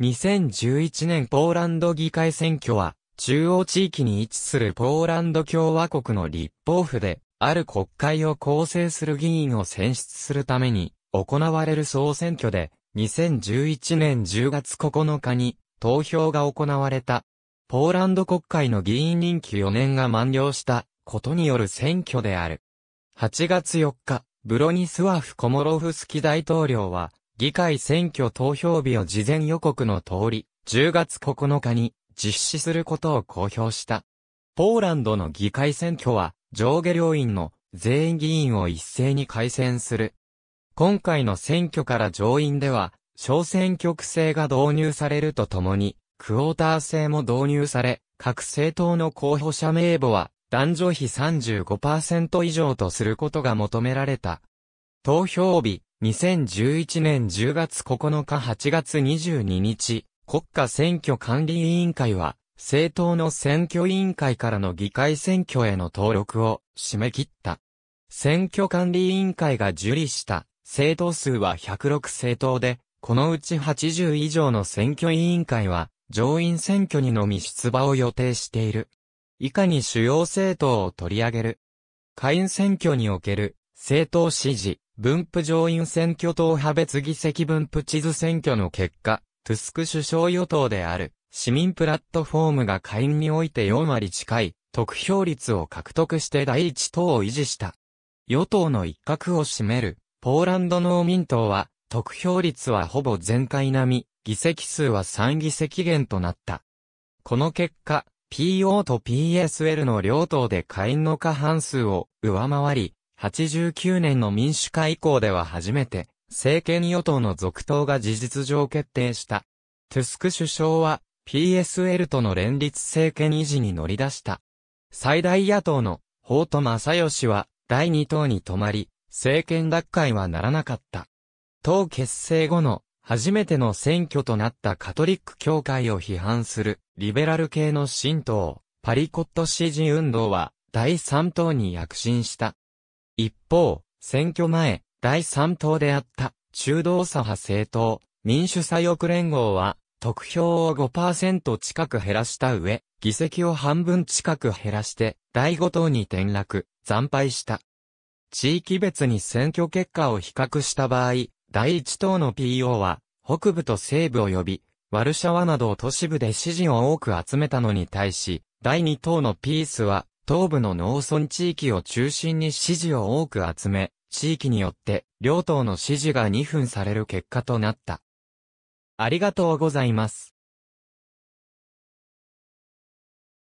2011年ポーランド議会選挙は、中央地域に位置するポーランド共和国の立法府で、ある国会を構成する議員を選出するために、行われる総選挙で、2011年10月9日に、投票が行われた。ポーランド国会の議員任期4年が満了したことによる選挙である。8月4日、ブロニスワフ・コモロフスキ大統領は、議会選挙投票日を事前予告の通り、10月9日に実施することを公表した。ポーランドの議会選挙は、上下両院の全員議員を一斉に改選する。今回の選挙から上院では、小選挙区制が導入されるとともに、クォーター制も導入され、各政党の候補者名簿は男女比35%以上とすることが求められた。投票日、2011年10月9日8月22日、国家選挙管理委員会は、政党の選挙委員会からの議会選挙への登録を締め切った。選挙管理委員会が受理した政党数は106政党で、このうち80以上の選挙委員会は上院選挙にのみ出馬を予定している。以下に主要政党を取り上げる。下院選挙における政党支持、分布上院選挙党派別議席分布地図選挙の結果、トゥスク首相与党である、市民プラットフォームが下院において4割近い、得票率を獲得して第一党を維持した。与党の一角を占める、ポーランド農民党は、得票率はほぼ全開並み、議席数は3議席減となった。この結果、PO と PSL の両党で下院の過半数を上回り、89年の民主化以降では初めて、政権与党の続投が事実上決定した。トゥスク首相は PSL との連立政権維持に乗り出した。最大野党の法と正義は第2党に止まり、政権奪回はならなかった。党結成後の初めての選挙となったカトリック教会を批判するリベラル系の新党、パリコット支持運動は第3党に躍進した。一方、選挙前、第3党であった、中道左派政党、民主左翼連合は、得票を5%近く減らした上、議席を半分近く減らして、第5党に転落、惨敗した。地域別に選挙結果を比較した場合、第1党の PO は、北部と西部及び、ワルシャワなど都市部で支持を多く集めたのに対し、第2党のピースは、東部の農村地域を中心に支持を多く集め、地域によって両党の支持が2分される結果となった。ありがとうございます。